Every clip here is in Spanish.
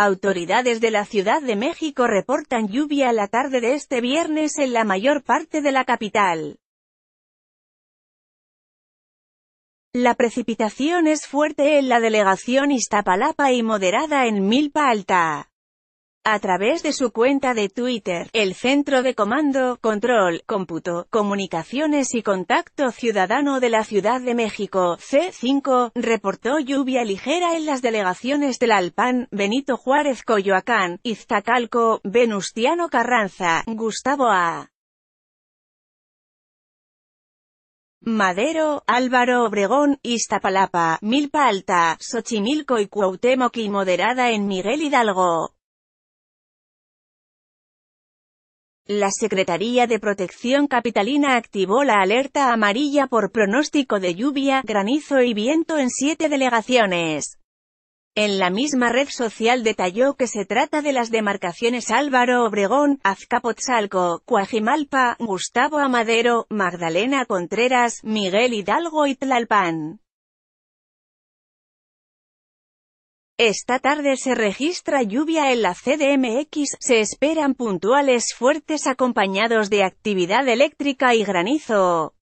Autoridades de la Ciudad de México reportan lluvia la tarde de este viernes en la mayor parte de la capital. La precipitación es fuerte en la delegación Iztapalapa y moderada en Milpa Alta. A través de su cuenta de Twitter, el Centro de Comando, Control, Cómputo, Comunicaciones y Contacto Ciudadano de la Ciudad de México, C5, reportó lluvia ligera en las delegaciones del Alpan, Benito Juárez Coyoacán, Iztacalco, Venustiano Carranza, Gustavo A. Madero, Álvaro Obregón, Iztapalapa, Milpa Alta, Xochimilco y Cuauhtémoc y moderada en Miguel Hidalgo. La Secretaría de Protección Capitalina activó la alerta amarilla por pronóstico de lluvia, granizo y viento en siete delegaciones. En la misma red social detalló que se trata de las demarcaciones Álvaro Obregón, Azcapotzalco, Cuajimalpa, Gustavo Amadero, Magdalena Contreras, Miguel Hidalgo y Tlalpan. Esta tarde se registra lluvia en la CDMX, se esperan puntuales fuertes acompañados de actividad eléctrica y granizo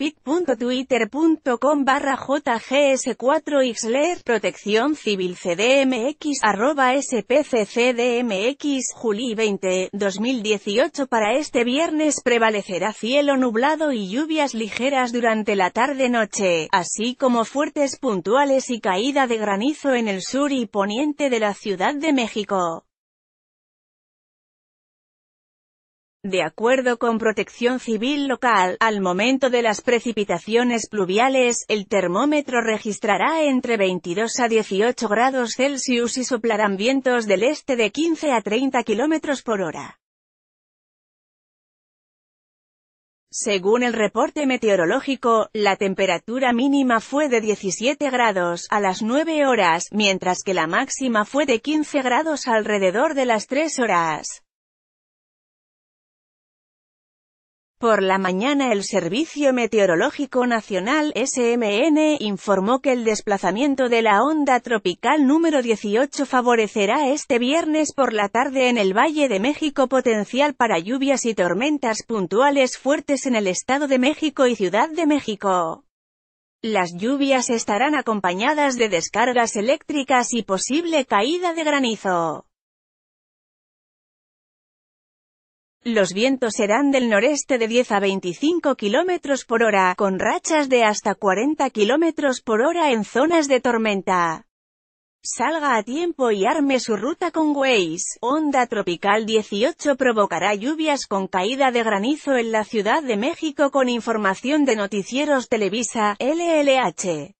pic.twitter.com barra jgs4xler protección civil cdmx arroba spccdmx juli 20, 2018 para este viernes prevalecerá cielo nublado y lluvias ligeras durante la tarde-noche, así como fuertes puntuales y caída de granizo en el sur y poniente de la Ciudad de México. De acuerdo con Protección Civil local, al momento de las precipitaciones pluviales, el termómetro registrará entre 22 a 18 grados Celsius y soplarán vientos del este de 15 a 30 kilómetros por hora. Según el reporte meteorológico, la temperatura mínima fue de 17 grados a las 9 horas, mientras que la máxima fue de 15 grados alrededor de las 3 horas. Por la mañana el Servicio Meteorológico Nacional SMN informó que el desplazamiento de la onda tropical número 18 favorecerá este viernes por la tarde en el Valle de México potencial para lluvias y tormentas puntuales fuertes en el Estado de México y Ciudad de México. Las lluvias estarán acompañadas de descargas eléctricas y posible caída de granizo. Los vientos serán del noreste de 10 a 25 km por hora, con rachas de hasta 40 km por hora en zonas de tormenta. Salga a tiempo y arme su ruta con Waze. Onda Tropical 18 provocará lluvias con caída de granizo en la Ciudad de México con información de Noticieros Televisa, LLH.